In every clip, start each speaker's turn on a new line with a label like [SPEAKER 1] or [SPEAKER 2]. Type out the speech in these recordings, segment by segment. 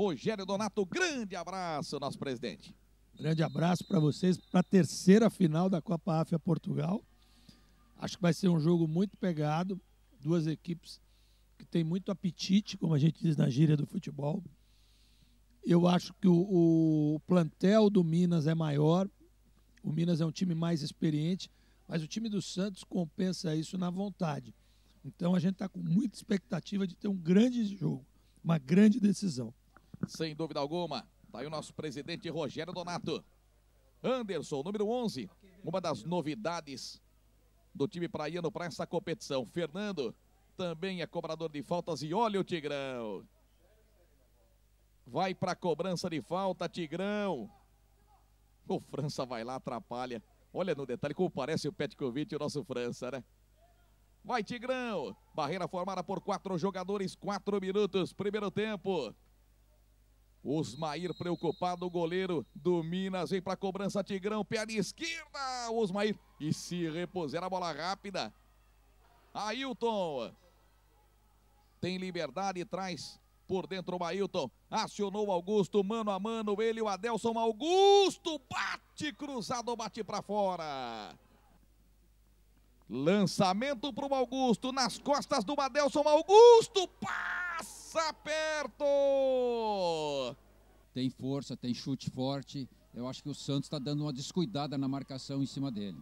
[SPEAKER 1] Rogério Donato, grande abraço, nosso presidente.
[SPEAKER 2] Grande abraço para vocês para a terceira final da Copa África Portugal. Acho que vai ser um jogo muito pegado, duas equipes que têm muito apetite, como a gente diz na gíria do futebol. Eu acho que o, o plantel do Minas é maior, o Minas é um time mais experiente, mas o time do Santos compensa isso na vontade. Então a gente está com muita expectativa de ter um grande jogo, uma grande decisão.
[SPEAKER 1] Sem dúvida alguma. Está aí o nosso presidente Rogério Donato. Anderson, número 11, uma das novidades do time praiano para essa competição. Fernando também é cobrador de faltas e olha o Tigrão. Vai para a cobrança de falta, Tigrão. O França vai lá, atrapalha. Olha no detalhe como parece o Petkovic e o nosso França, né? Vai, Tigrão. Barreira formada por quatro jogadores, quatro minutos, primeiro tempo. Osmair preocupado, o goleiro do Minas vem para cobrança Tigrão, perna esquerda, Osmair e se repuser a bola rápida. Ailton tem liberdade, traz por dentro o Ailton, acionou Augusto, mano a mano, ele o Adelson Augusto, bate cruzado, bate para fora. Lançamento para o Augusto, nas costas do Adelson Augusto, pá! passa perto. Tem força, tem chute forte. Eu acho que o Santos está dando uma descuidada na marcação em cima dele.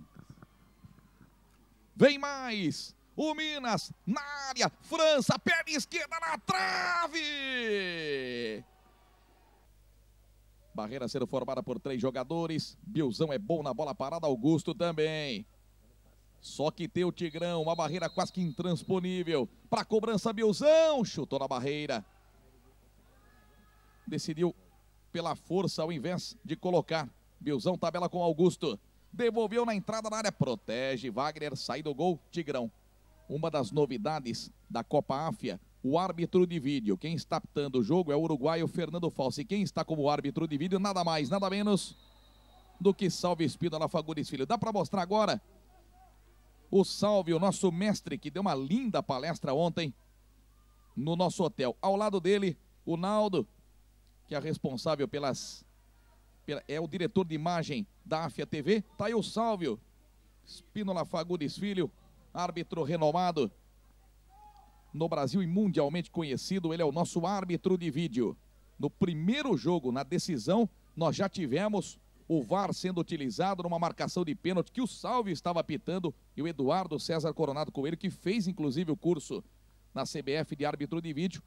[SPEAKER 1] Vem mais. O Minas na área. França, perna esquerda na trave. Barreira sendo formada por três jogadores. Bilzão é bom na bola parada. Augusto também. Só que tem o Tigrão, uma barreira quase que intransponível. Para cobrança, Bilzão, chutou na barreira. Decidiu pela força ao invés de colocar. Bilzão tabela com Augusto. Devolveu na entrada da área, protege. Wagner sai do gol, Tigrão. Uma das novidades da Copa Áfia, o árbitro de vídeo. Quem está apitando o jogo é o uruguaio Fernando Falso. E quem está como árbitro de vídeo, nada mais, nada menos do que Salve Espírito Alafagunes Filho. Dá para mostrar agora o Salve, o nosso mestre, que deu uma linda palestra ontem no nosso hotel. Ao lado dele, o Naldo, que é responsável pelas. Pela, é o diretor de imagem da AFIA TV. Está aí o Salve, Espínola Fagundes Filho, árbitro renomado no Brasil e mundialmente conhecido. Ele é o nosso árbitro de vídeo. No primeiro jogo, na decisão, nós já tivemos o VAR sendo utilizado numa marcação de pênalti que o Salve estava apitando e o Eduardo César Coronado Coelho, que fez inclusive o curso na CBF de árbitro de vídeo,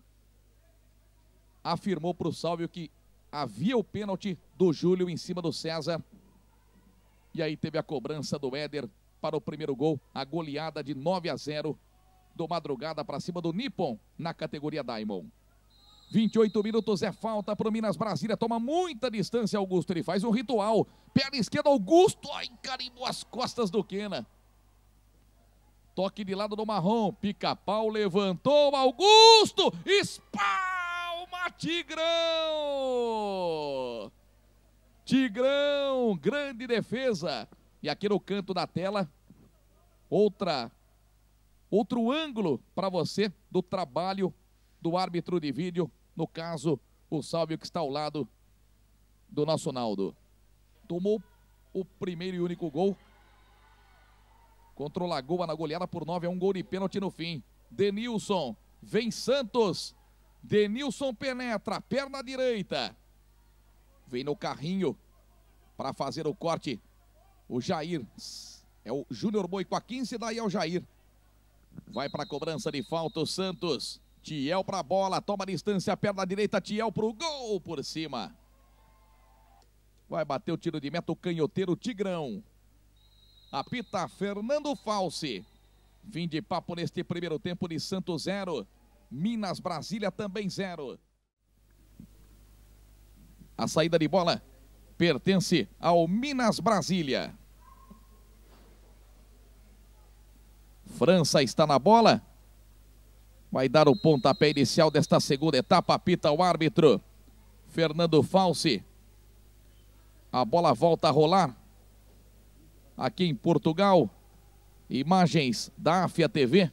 [SPEAKER 1] afirmou para o Salve que havia o pênalti do Júlio em cima do César. E aí teve a cobrança do Éder para o primeiro gol, a goleada de 9 a 0 do Madrugada para cima do Nippon na categoria Diamond. 28 minutos é falta para o Minas Brasília. Toma muita distância, Augusto. Ele faz um ritual. Perna esquerda, Augusto. Ai, carimbou as costas do Kena. Toque de lado do Marrom. Pica-pau levantou. Augusto. Espalma, Tigrão. Tigrão, grande defesa. E aqui no canto da tela, outra outro ângulo para você do trabalho do árbitro de vídeo no caso, o Salvio que está ao lado do nosso Naldo. Tomou o primeiro e único gol. Contra o Lagoa na goleada por 9 é um gol de pênalti no fim. Denilson, vem Santos. Denilson penetra, perna direita. Vem no carrinho para fazer o corte. O Jair. É o Júnior Boi com a 15, daí é o Jair. Vai para a cobrança de falta o Santos. Tiel para a bola, toma a distância, perna direita, Tiel para o gol por cima. Vai bater o tiro de meta, o canhoteiro Tigrão. Apita Fernando Falsi. Fim de papo neste primeiro tempo de Santos 0. Minas Brasília também 0. A saída de bola pertence ao Minas Brasília. França está na bola. Vai dar o pontapé inicial desta segunda etapa. Apita o árbitro. Fernando Falsi. A bola volta a rolar. Aqui em Portugal. Imagens da AFIA TV.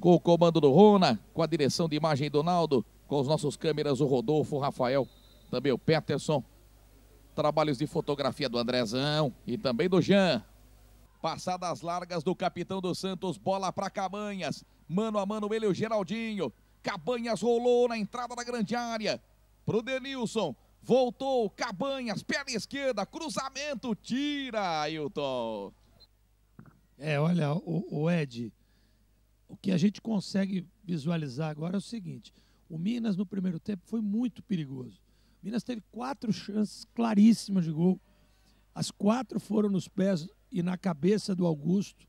[SPEAKER 1] Com o comando do Rona. Com a direção de imagem do Naldo. Com os nossos câmeras, o Rodolfo, o Rafael. Também o Peterson. Trabalhos de fotografia do Andrezão. E também do Jean. Passadas largas do capitão do Santos. Bola para Cabanhas. Mano a mano, ele o Geraldinho. Cabanhas rolou na entrada da grande área. Pro Denilson. Voltou, Cabanhas, perna esquerda, cruzamento, tira, Ailton.
[SPEAKER 2] É, olha, o, o Ed, o que a gente consegue visualizar agora é o seguinte: o Minas no primeiro tempo foi muito perigoso. O Minas teve quatro chances claríssimas de gol. As quatro foram nos pés e na cabeça do Augusto.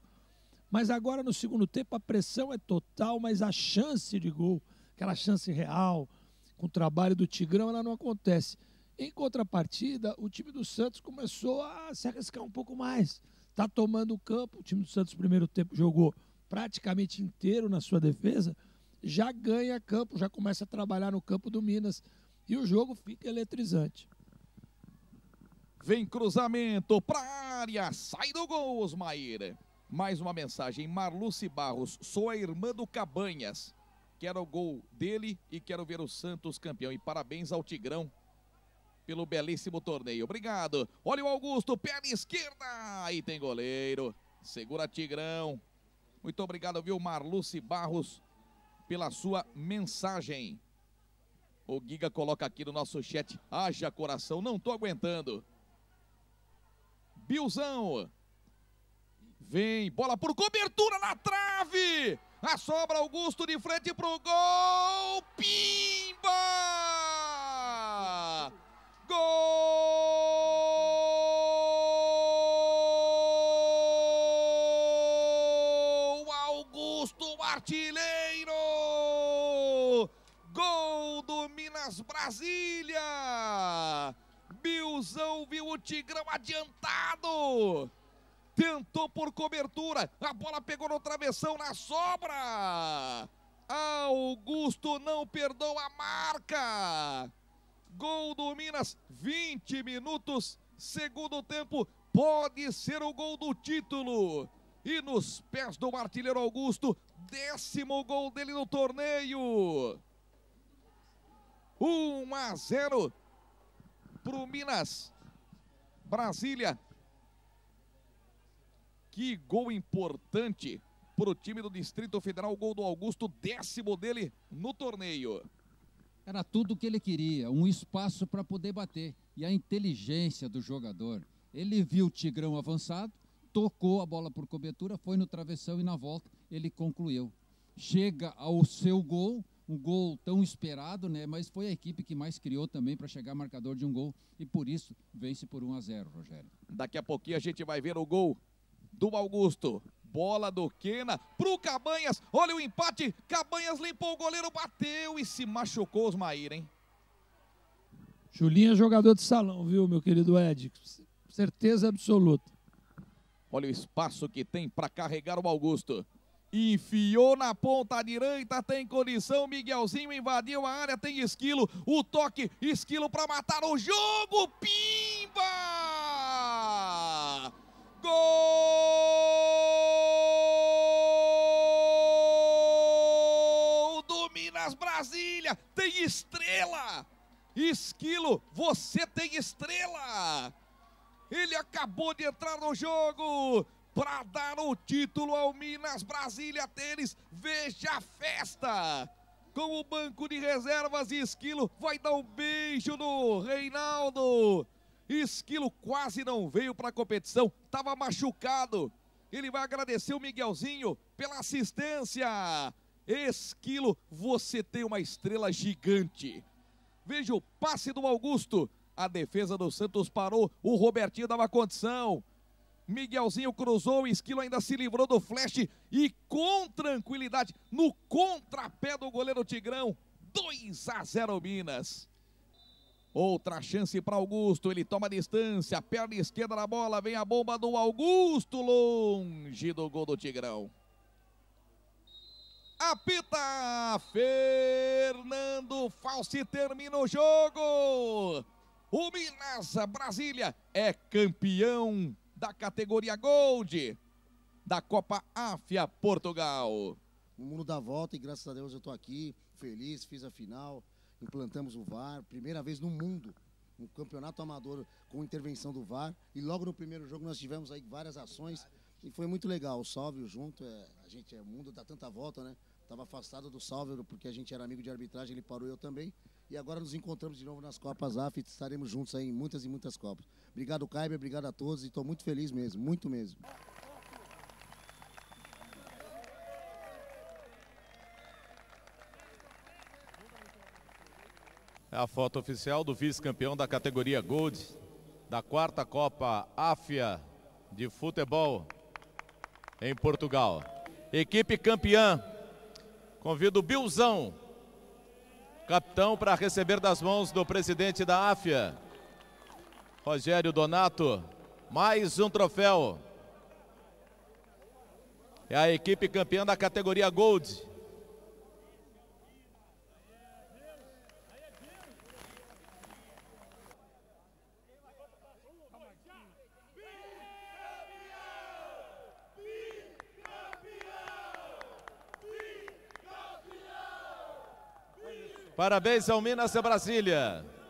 [SPEAKER 2] Mas agora no segundo tempo a pressão é total, mas a chance de gol, aquela chance real, com o trabalho do Tigrão, ela não acontece. Em contrapartida, o time do Santos começou a se arriscar um pouco mais. Está tomando o campo, o time do Santos, primeiro tempo, jogou praticamente inteiro na sua defesa, já ganha campo, já começa a trabalhar no campo do Minas e o jogo fica eletrizante. Vem cruzamento para área, sai do gol,
[SPEAKER 1] Osmaíra. Mais uma mensagem. Marluce Barros, sou a irmã do Cabanhas. Quero o gol dele e quero ver o Santos campeão. E parabéns ao Tigrão pelo belíssimo torneio. Obrigado. Olha o Augusto, perna esquerda. Aí tem goleiro. Segura Tigrão. Muito obrigado, viu, Marluce Barros, pela sua mensagem. O Giga coloca aqui no nosso chat. Haja coração, não tô aguentando. Bilzão, Vem, bola por cobertura na trave. A sobra Augusto de frente pro gol. Pimba! Gol! Augusto artilheiro! Gol do Minas Brasília! Bilzão viu o Tigrão adiantado! tentou por cobertura, a bola pegou no travessão, na sobra. Augusto não perdoa a marca. Gol do Minas, 20 minutos, segundo tempo, pode ser o gol do título. E nos pés do artilheiro Augusto, décimo gol dele no torneio. 1 a 0 para o Minas. Brasília que gol importante para o time do Distrito Federal. Gol do Augusto, décimo dele no torneio. Era tudo o que ele queria, um espaço para poder bater. E a inteligência do jogador. Ele viu o Tigrão avançado, tocou a bola por cobertura, foi no travessão e na volta ele concluiu. Chega ao seu gol, um gol tão esperado, né? Mas foi a equipe que mais criou também para chegar marcador de um gol e por isso vence por 1 a 0, Rogério. Daqui a pouquinho a gente vai ver o gol do Augusto. Bola do Quena pro Cabanhas. Olha o empate. Cabanhas limpou o goleiro, bateu e se machucou Maíra, hein?
[SPEAKER 2] Julinho é jogador de salão, viu, meu querido Ed? Certeza absoluta.
[SPEAKER 1] Olha o espaço que tem para carregar o Augusto. Enfiou na ponta direita, tem condição. Miguelzinho invadiu a área, tem esquilo. O toque, esquilo para matar o jogo. Pimba! Gol! tem estrela. Esquilo, você tem estrela. Ele acabou de entrar no jogo para dar o título ao Minas Brasília Tênis. Veja a festa! Com o banco de reservas, Esquilo vai dar um beijo no Reinaldo. Esquilo quase não veio para a competição, estava machucado. Ele vai agradecer o Miguelzinho pela assistência. Esquilo, você tem uma estrela gigante. Veja o passe do Augusto. A defesa do Santos parou. O Robertinho dava condição. Miguelzinho cruzou, o Esquilo ainda se livrou do flash e com tranquilidade, no contrapé do goleiro Tigrão, 2 a 0 Minas. Outra chance para Augusto, ele toma distância, perna esquerda na bola, vem a bomba do Augusto, longe do gol do Tigrão. Apita Fernando Falsi termina o jogo. O Minas Brasília é campeão da categoria Gold da Copa Áfia Portugal. O mundo dá volta e graças a Deus eu estou aqui, feliz, fiz a final, implantamos o VAR, primeira vez no mundo, um campeonato amador com intervenção do VAR. E logo no primeiro jogo nós tivemos aí várias ações e foi muito legal. O junto, é, a gente é mundo, dá tanta volta, né? Estava afastado do Salvador porque a gente era amigo de arbitragem, ele parou eu também. E agora nos encontramos de novo nas Copas AF e estaremos juntos aí em muitas e muitas Copas. Obrigado, Caiber, obrigado a todos e estou muito feliz mesmo, muito mesmo. É a foto oficial do vice-campeão da categoria Gold, da quarta Copa Áfia de futebol em Portugal. Equipe campeã Convido o Bilzão, capitão, para receber das mãos do presidente da AFIA, Rogério Donato, mais um troféu. É a equipe campeã da categoria Gold. Parabéns ao Minas e Brasília.